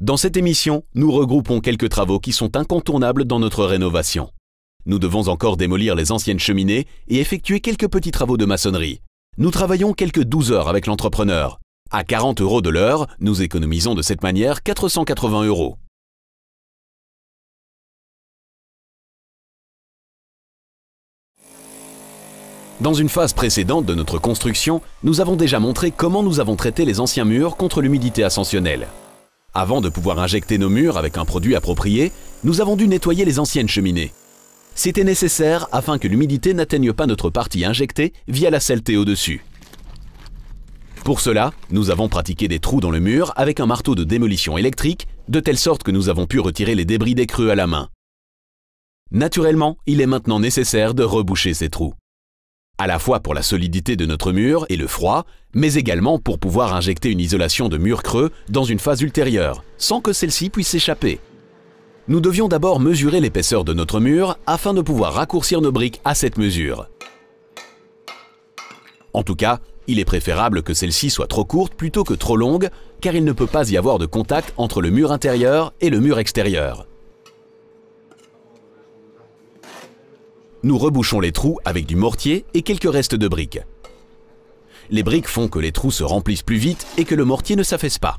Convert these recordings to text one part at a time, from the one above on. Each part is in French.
Dans cette émission, nous regroupons quelques travaux qui sont incontournables dans notre rénovation. Nous devons encore démolir les anciennes cheminées et effectuer quelques petits travaux de maçonnerie. Nous travaillons quelques 12 heures avec l'entrepreneur. À 40 euros de l'heure, nous économisons de cette manière 480 euros. Dans une phase précédente de notre construction, nous avons déjà montré comment nous avons traité les anciens murs contre l'humidité ascensionnelle. Avant de pouvoir injecter nos murs avec un produit approprié, nous avons dû nettoyer les anciennes cheminées. C'était nécessaire afin que l'humidité n'atteigne pas notre partie injectée via la saleté au-dessus. Pour cela, nous avons pratiqué des trous dans le mur avec un marteau de démolition électrique, de telle sorte que nous avons pu retirer les débris des creux à la main. Naturellement, il est maintenant nécessaire de reboucher ces trous à la fois pour la solidité de notre mur et le froid, mais également pour pouvoir injecter une isolation de mur creux dans une phase ultérieure, sans que celle-ci puisse s'échapper. Nous devions d'abord mesurer l'épaisseur de notre mur afin de pouvoir raccourcir nos briques à cette mesure. En tout cas, il est préférable que celle-ci soit trop courte plutôt que trop longue, car il ne peut pas y avoir de contact entre le mur intérieur et le mur extérieur. Nous rebouchons les trous avec du mortier et quelques restes de briques. Les briques font que les trous se remplissent plus vite et que le mortier ne s'affaisse pas.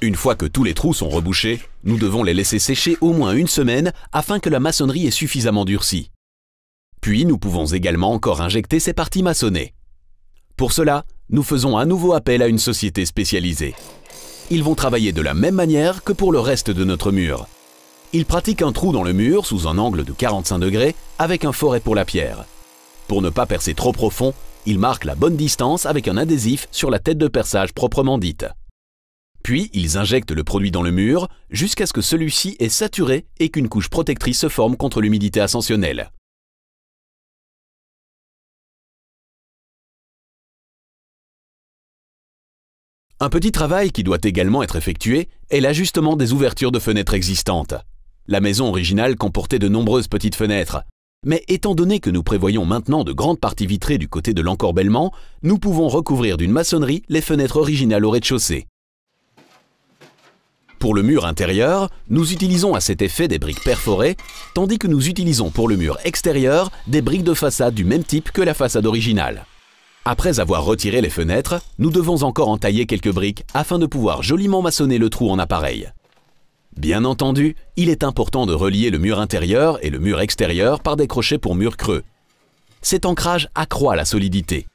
Une fois que tous les trous sont rebouchés, nous devons les laisser sécher au moins une semaine afin que la maçonnerie ait suffisamment durcie. Puis nous pouvons également encore injecter ces parties maçonnées. Pour cela, nous faisons un nouveau appel à une société spécialisée. Ils vont travailler de la même manière que pour le reste de notre mur. Ils pratiquent un trou dans le mur sous un angle de 45 degrés avec un forêt pour la pierre. Pour ne pas percer trop profond, ils marquent la bonne distance avec un adhésif sur la tête de perçage proprement dite. Puis ils injectent le produit dans le mur jusqu'à ce que celui-ci est saturé et qu'une couche protectrice se forme contre l'humidité ascensionnelle. Un petit travail qui doit également être effectué est l'ajustement des ouvertures de fenêtres existantes. La maison originale comportait de nombreuses petites fenêtres, mais étant donné que nous prévoyons maintenant de grandes parties vitrées du côté de l'encorbellement, nous pouvons recouvrir d'une maçonnerie les fenêtres originales au rez-de-chaussée. Pour le mur intérieur, nous utilisons à cet effet des briques perforées, tandis que nous utilisons pour le mur extérieur des briques de façade du même type que la façade originale. Après avoir retiré les fenêtres, nous devons encore tailler quelques briques afin de pouvoir joliment maçonner le trou en appareil. Bien entendu, il est important de relier le mur intérieur et le mur extérieur par des crochets pour mur creux. Cet ancrage accroît la solidité.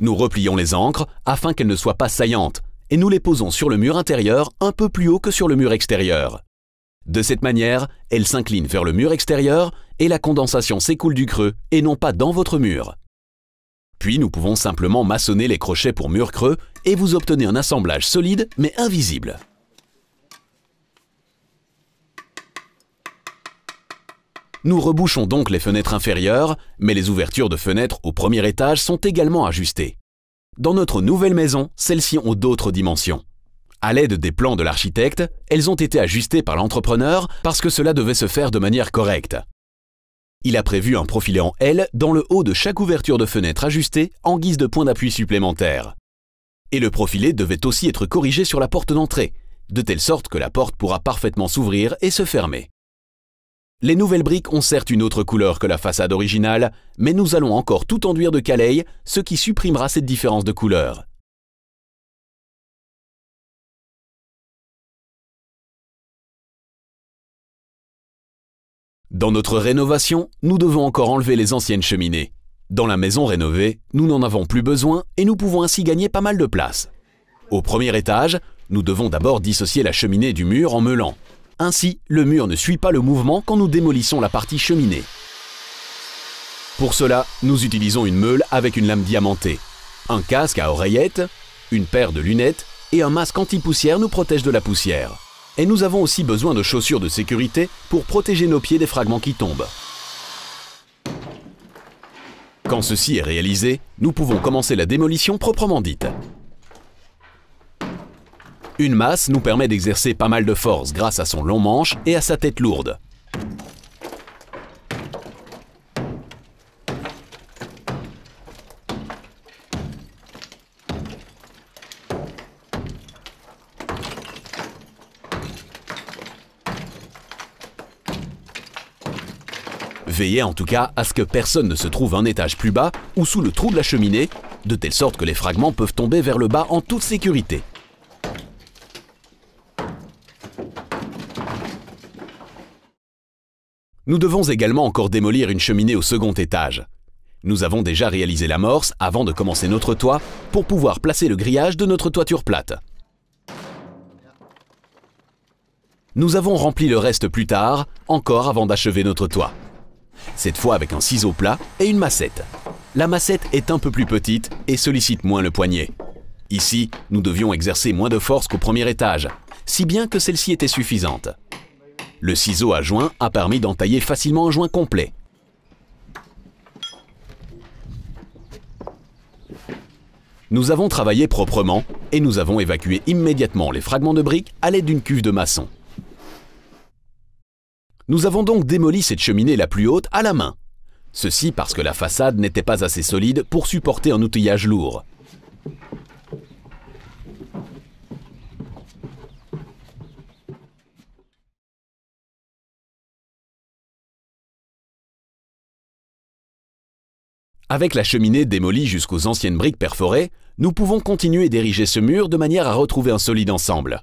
Nous replions les ancres afin qu'elles ne soient pas saillantes et nous les posons sur le mur intérieur un peu plus haut que sur le mur extérieur. De cette manière, elle s'incline vers le mur extérieur et la condensation s'écoule du creux et non pas dans votre mur. Puis nous pouvons simplement maçonner les crochets pour mur creux et vous obtenez un assemblage solide mais invisible. Nous rebouchons donc les fenêtres inférieures, mais les ouvertures de fenêtres au premier étage sont également ajustées. Dans notre nouvelle maison, celles-ci ont d'autres dimensions. À l'aide des plans de l'architecte, elles ont été ajustées par l'entrepreneur parce que cela devait se faire de manière correcte. Il a prévu un profilé en L dans le haut de chaque ouverture de fenêtre ajustée en guise de point d'appui supplémentaire. Et le profilé devait aussi être corrigé sur la porte d'entrée, de telle sorte que la porte pourra parfaitement s'ouvrir et se fermer. Les nouvelles briques ont certes une autre couleur que la façade originale, mais nous allons encore tout enduire de calais, ce qui supprimera cette différence de couleur. Dans notre rénovation, nous devons encore enlever les anciennes cheminées. Dans la maison rénovée, nous n'en avons plus besoin et nous pouvons ainsi gagner pas mal de place. Au premier étage, nous devons d'abord dissocier la cheminée du mur en meulant. Ainsi, le mur ne suit pas le mouvement quand nous démolissons la partie cheminée. Pour cela, nous utilisons une meule avec une lame diamantée. Un casque à oreillettes, une paire de lunettes et un masque anti-poussière nous protègent de la poussière. Et nous avons aussi besoin de chaussures de sécurité pour protéger nos pieds des fragments qui tombent. Quand ceci est réalisé, nous pouvons commencer la démolition proprement dite. Une masse nous permet d'exercer pas mal de force grâce à son long manche et à sa tête lourde. Veillez en tout cas à ce que personne ne se trouve un étage plus bas ou sous le trou de la cheminée, de telle sorte que les fragments peuvent tomber vers le bas en toute sécurité. Nous devons également encore démolir une cheminée au second étage. Nous avons déjà réalisé l'amorce avant de commencer notre toit pour pouvoir placer le grillage de notre toiture plate. Nous avons rempli le reste plus tard, encore avant d'achever notre toit cette fois avec un ciseau plat et une massette. La massette est un peu plus petite et sollicite moins le poignet. Ici, nous devions exercer moins de force qu'au premier étage, si bien que celle-ci était suffisante. Le ciseau à joint a permis d'entailler facilement un joint complet. Nous avons travaillé proprement et nous avons évacué immédiatement les fragments de briques à l'aide d'une cuve de maçon. Nous avons donc démoli cette cheminée la plus haute à la main. Ceci parce que la façade n'était pas assez solide pour supporter un outillage lourd. Avec la cheminée démolie jusqu'aux anciennes briques perforées, nous pouvons continuer d'ériger ce mur de manière à retrouver un solide ensemble.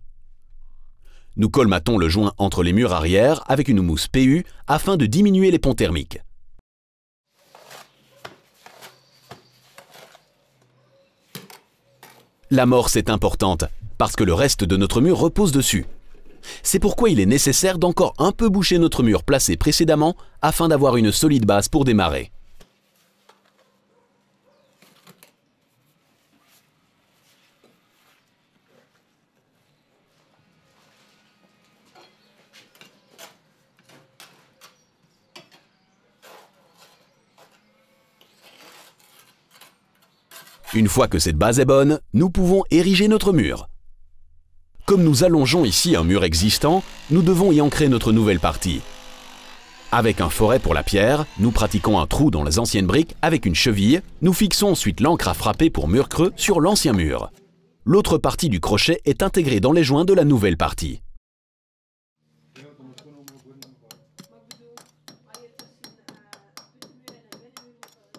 Nous colmatons le joint entre les murs arrière avec une mousse PU afin de diminuer les ponts thermiques. L'amorce est importante parce que le reste de notre mur repose dessus. C'est pourquoi il est nécessaire d'encore un peu boucher notre mur placé précédemment afin d'avoir une solide base pour démarrer. Une fois que cette base est bonne, nous pouvons ériger notre mur. Comme nous allongeons ici un mur existant, nous devons y ancrer notre nouvelle partie. Avec un forêt pour la pierre, nous pratiquons un trou dans les anciennes briques avec une cheville, nous fixons ensuite l'encre à frapper pour mur creux sur l'ancien mur. L'autre partie du crochet est intégrée dans les joints de la nouvelle partie.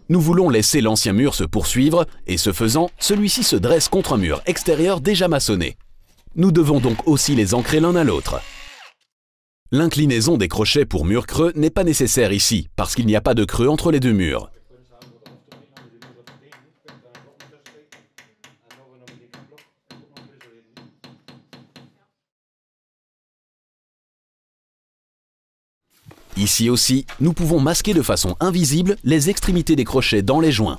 Nous voulons laisser l'ancien mur se poursuivre, et ce faisant, celui-ci se dresse contre un mur extérieur déjà maçonné. Nous devons donc aussi les ancrer l'un à l'autre. L'inclinaison des crochets pour mur creux n'est pas nécessaire ici, parce qu'il n'y a pas de creux entre les deux murs. Ici aussi, nous pouvons masquer de façon invisible les extrémités des crochets dans les joints.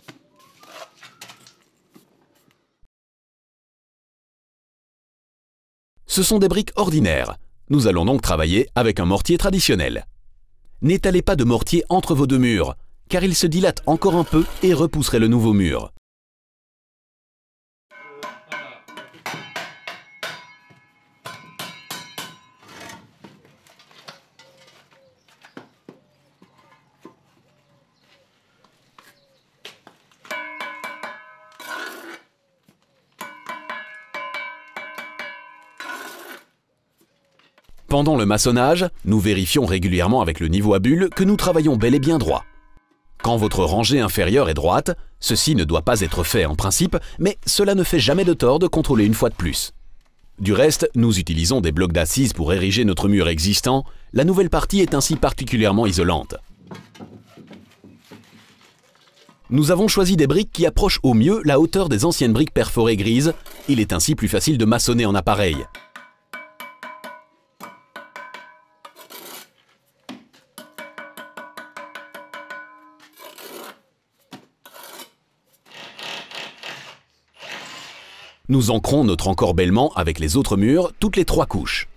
Ce sont des briques ordinaires. Nous allons donc travailler avec un mortier traditionnel. N'étalez pas de mortier entre vos deux murs, car il se dilate encore un peu et repousserait le nouveau mur. Pendant le maçonnage, nous vérifions régulièrement avec le niveau à bulle que nous travaillons bel et bien droit. Quand votre rangée inférieure est droite, ceci ne doit pas être fait en principe, mais cela ne fait jamais de tort de contrôler une fois de plus. Du reste, nous utilisons des blocs d'assises pour ériger notre mur existant, la nouvelle partie est ainsi particulièrement isolante. Nous avons choisi des briques qui approchent au mieux la hauteur des anciennes briques perforées grises, il est ainsi plus facile de maçonner en appareil. Nous ancrons notre encorbellement avec les autres murs toutes les trois couches.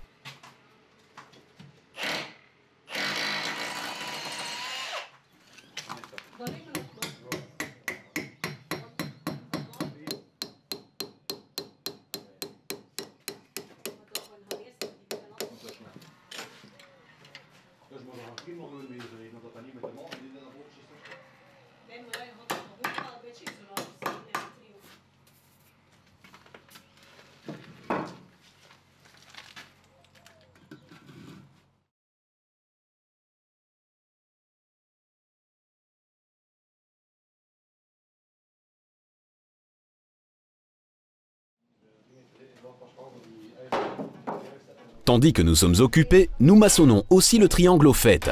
Tandis que nous sommes occupés, nous maçonnons aussi le triangle au fait.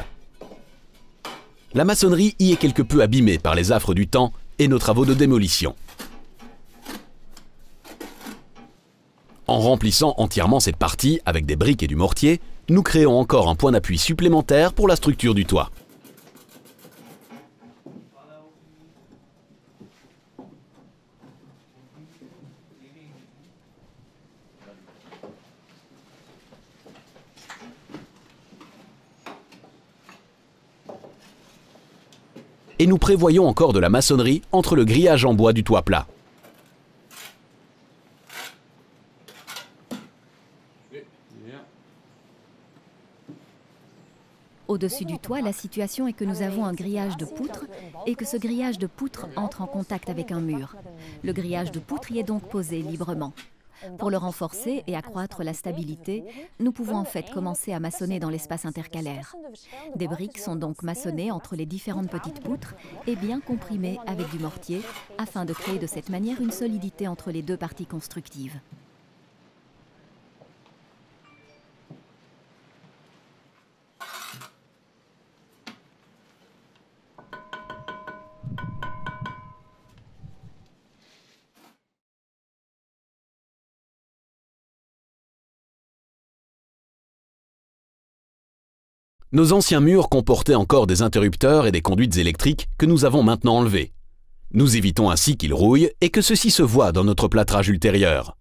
La maçonnerie y est quelque peu abîmée par les affres du temps et nos travaux de démolition. En remplissant entièrement cette partie avec des briques et du mortier, nous créons encore un point d'appui supplémentaire pour la structure du toit. et nous prévoyons encore de la maçonnerie entre le grillage en bois du toit plat. Au-dessus du toit, la situation est que nous avons un grillage de poutres et que ce grillage de poutres entre en contact avec un mur. Le grillage de poutre y est donc posé librement. Pour le renforcer et accroître la stabilité, nous pouvons en fait commencer à maçonner dans l'espace intercalaire. Des briques sont donc maçonnées entre les différentes petites poutres et bien comprimées avec du mortier afin de créer de cette manière une solidité entre les deux parties constructives. Nos anciens murs comportaient encore des interrupteurs et des conduites électriques que nous avons maintenant enlevés. Nous évitons ainsi qu'ils rouillent et que ceci se voit dans notre plâtrage ultérieur.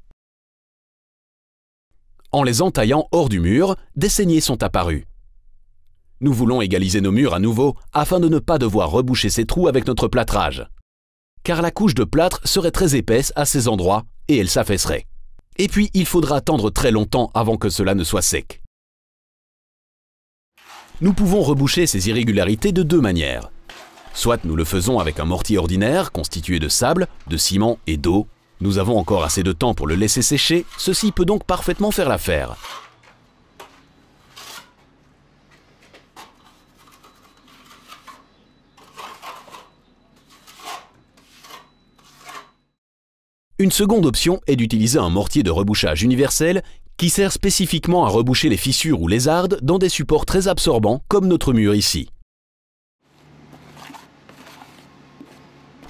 En les entaillant hors du mur, des saignées sont apparues. Nous voulons égaliser nos murs à nouveau afin de ne pas devoir reboucher ces trous avec notre plâtrage. Car la couche de plâtre serait très épaisse à ces endroits et elle s'affaisserait. Et puis il faudra attendre très longtemps avant que cela ne soit sec. Nous pouvons reboucher ces irrégularités de deux manières. Soit nous le faisons avec un mortier ordinaire constitué de sable, de ciment et d'eau. Nous avons encore assez de temps pour le laisser sécher, ceci peut donc parfaitement faire l'affaire. Une seconde option est d'utiliser un mortier de rebouchage universel qui sert spécifiquement à reboucher les fissures ou les ardes dans des supports très absorbants comme notre mur ici.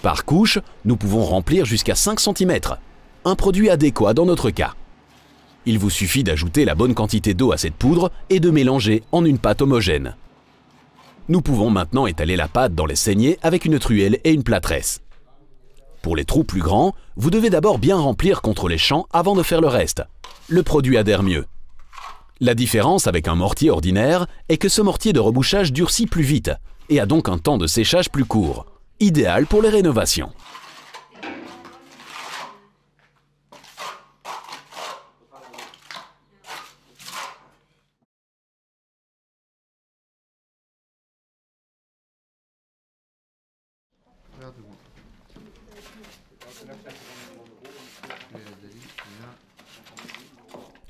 Par couche, nous pouvons remplir jusqu'à 5 cm, un produit adéquat dans notre cas. Il vous suffit d'ajouter la bonne quantité d'eau à cette poudre et de mélanger en une pâte homogène. Nous pouvons maintenant étaler la pâte dans les saignées avec une truelle et une plâtresse. Pour les trous plus grands, vous devez d'abord bien remplir contre les champs avant de faire le reste. Le produit adhère mieux. La différence avec un mortier ordinaire est que ce mortier de rebouchage durcit plus vite et a donc un temps de séchage plus court, idéal pour les rénovations.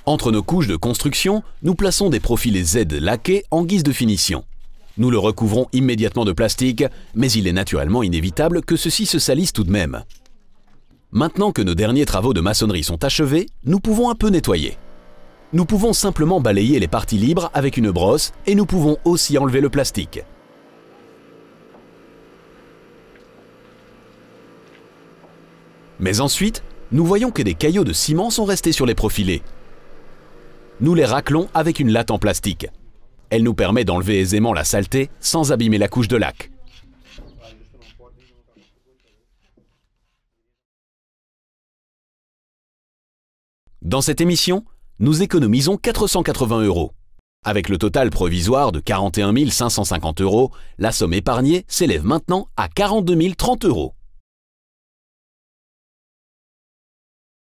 Entre nos couches de construction, nous plaçons des profilés Z laqués en guise de finition. Nous le recouvrons immédiatement de plastique, mais il est naturellement inévitable que ceci se salisse tout de même. Maintenant que nos derniers travaux de maçonnerie sont achevés, nous pouvons un peu nettoyer. Nous pouvons simplement balayer les parties libres avec une brosse et nous pouvons aussi enlever le plastique. Mais ensuite, nous voyons que des caillots de ciment sont restés sur les profilés, nous les raclons avec une latte en plastique. Elle nous permet d'enlever aisément la saleté sans abîmer la couche de lac. Dans cette émission, nous économisons 480 euros. Avec le total provisoire de 41 550 euros, la somme épargnée s'élève maintenant à 42 030 euros.